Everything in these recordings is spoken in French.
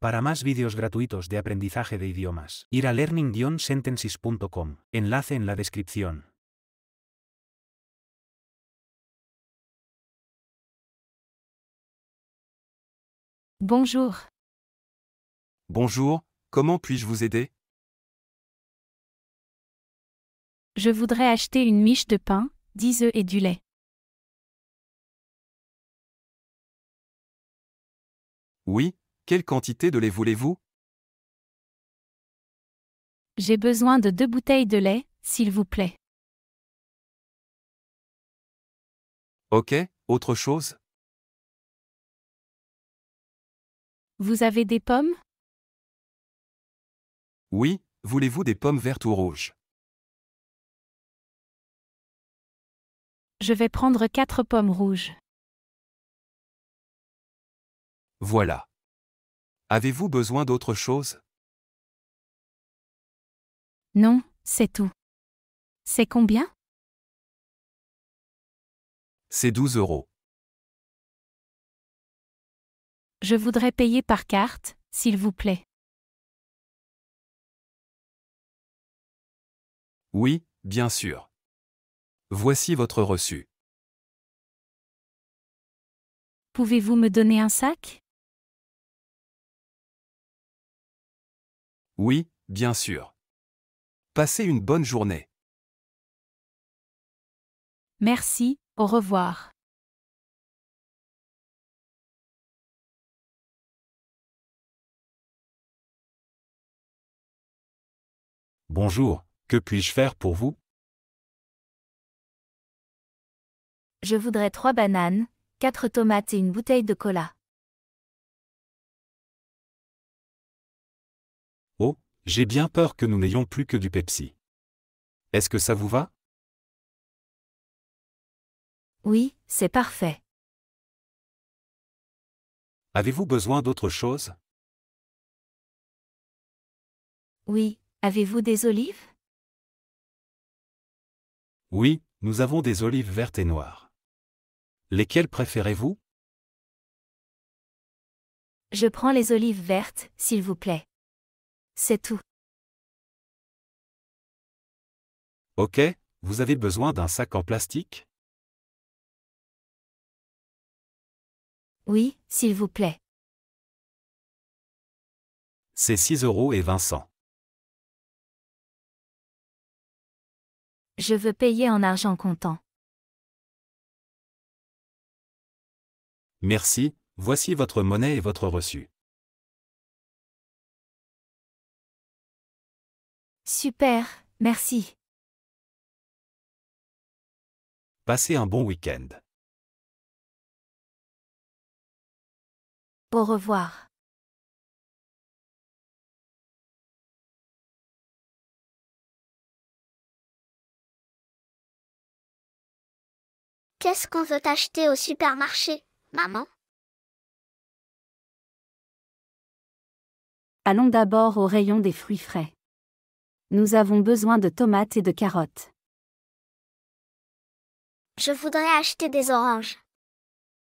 Para más vídeos gratuitos de aprendizaje de idiomas, ir a learning-sentences.com, enlace en la descripción. Bonjour. Bonjour, comment puis-je vous aider Je voudrais acheter une miche de pain, 10 œufs et du lait. Oui, quelle quantité de lait voulez-vous J'ai besoin de deux bouteilles de lait, s'il vous plaît. Ok, autre chose Vous avez des pommes Oui, voulez-vous des pommes vertes ou rouges Je vais prendre quatre pommes rouges. Voilà. Avez-vous besoin d'autre chose Non, c'est tout. C'est combien C'est 12 euros. Je voudrais payer par carte, s'il vous plaît. Oui, bien sûr. Voici votre reçu. Pouvez-vous me donner un sac Oui, bien sûr. Passez une bonne journée. Merci, au revoir. Bonjour, que puis-je faire pour vous Je voudrais trois bananes, quatre tomates et une bouteille de cola. J'ai bien peur que nous n'ayons plus que du Pepsi. Est-ce que ça vous va Oui, c'est parfait. Avez-vous besoin d'autre chose Oui, avez-vous des olives Oui, nous avons des olives vertes et noires. Lesquelles préférez-vous Je prends les olives vertes, s'il vous plaît. C'est tout. Ok, vous avez besoin d'un sac en plastique Oui, s'il vous plaît. C'est 6 euros et 20 cents. Je veux payer en argent comptant. Merci, voici votre monnaie et votre reçu. Super, merci. Passez un bon week-end. Au revoir. Qu'est-ce qu'on veut acheter au supermarché, maman Allons d'abord au rayon des fruits frais. Nous avons besoin de tomates et de carottes. Je voudrais acheter des oranges.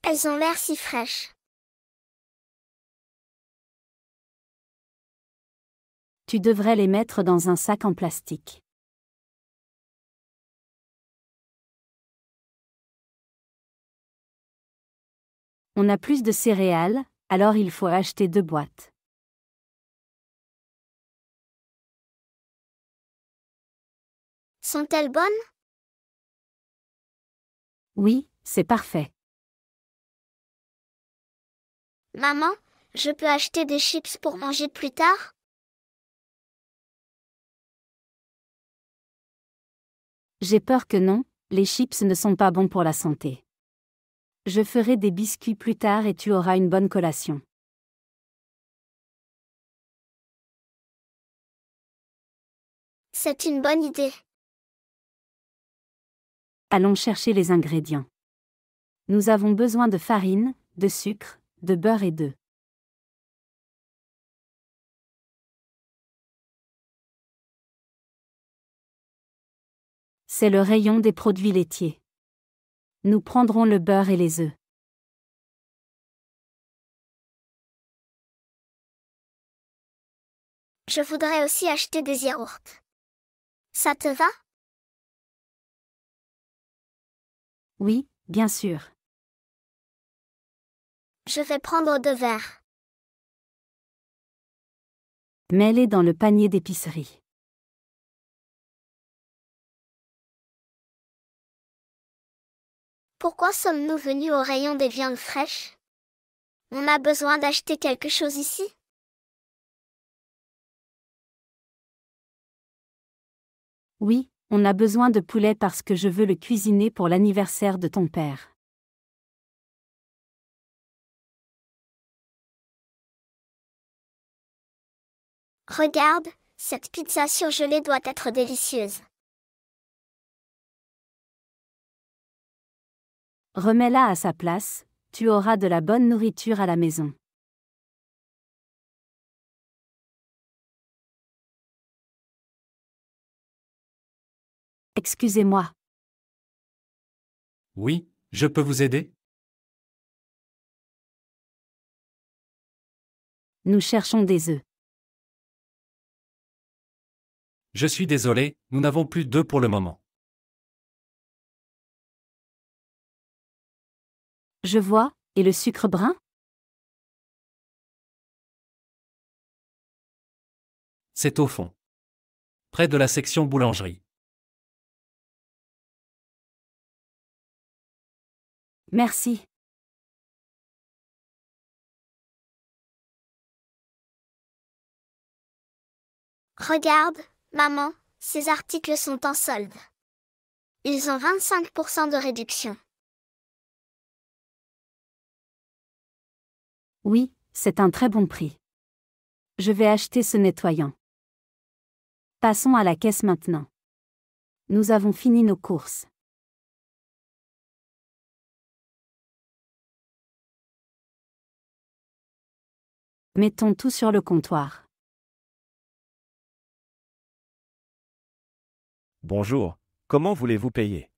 Elles ont l'air si fraîches. Tu devrais les mettre dans un sac en plastique. On a plus de céréales, alors il faut acheter deux boîtes. Sont-elles bonnes Oui, c'est parfait. Maman, je peux acheter des chips pour manger plus tard J'ai peur que non, les chips ne sont pas bons pour la santé. Je ferai des biscuits plus tard et tu auras une bonne collation. C'est une bonne idée allons chercher les ingrédients. Nous avons besoin de farine, de sucre, de beurre et d'œufs. C'est le rayon des produits laitiers. Nous prendrons le beurre et les œufs. Je voudrais aussi acheter des yaourts. Ça te va Oui, bien sûr. Je vais prendre deux verres. Mets-les dans le panier d'épicerie. Pourquoi sommes-nous venus au rayon des viandes fraîches On a besoin d'acheter quelque chose ici Oui, on a besoin de poulet parce que je veux le cuisiner pour l'anniversaire de ton père. Regarde, cette pizza surgelée doit être délicieuse. Remets-la à sa place, tu auras de la bonne nourriture à la maison. Excusez-moi. Oui, je peux vous aider Nous cherchons des œufs. Je suis désolé, nous n'avons plus d'œufs pour le moment. Je vois, et le sucre brun C'est au fond. Près de la section boulangerie. Merci. Regarde, maman, ces articles sont en solde. Ils ont 25% de réduction. Oui, c'est un très bon prix. Je vais acheter ce nettoyant. Passons à la caisse maintenant. Nous avons fini nos courses. Mettons tout sur le comptoir. Bonjour, comment voulez-vous payer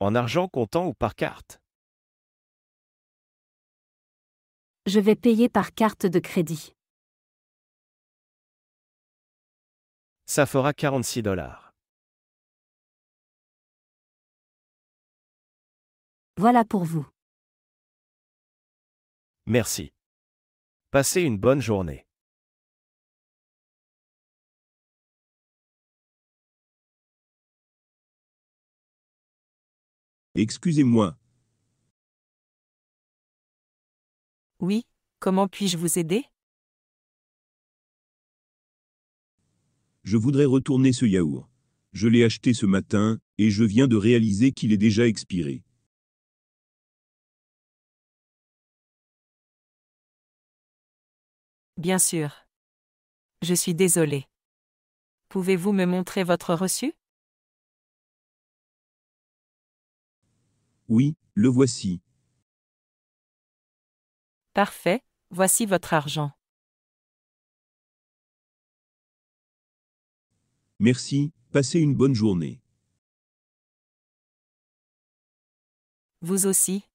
En argent comptant ou par carte Je vais payer par carte de crédit. Ça fera 46 dollars. Voilà pour vous. Merci. Passez une bonne journée. Excusez-moi. Oui, comment puis-je vous aider Je voudrais retourner ce yaourt. Je l'ai acheté ce matin, et je viens de réaliser qu'il est déjà expiré. Bien sûr. Je suis désolée. Pouvez-vous me montrer votre reçu Oui, le voici. Parfait, voici votre argent. Merci, passez une bonne journée. Vous aussi.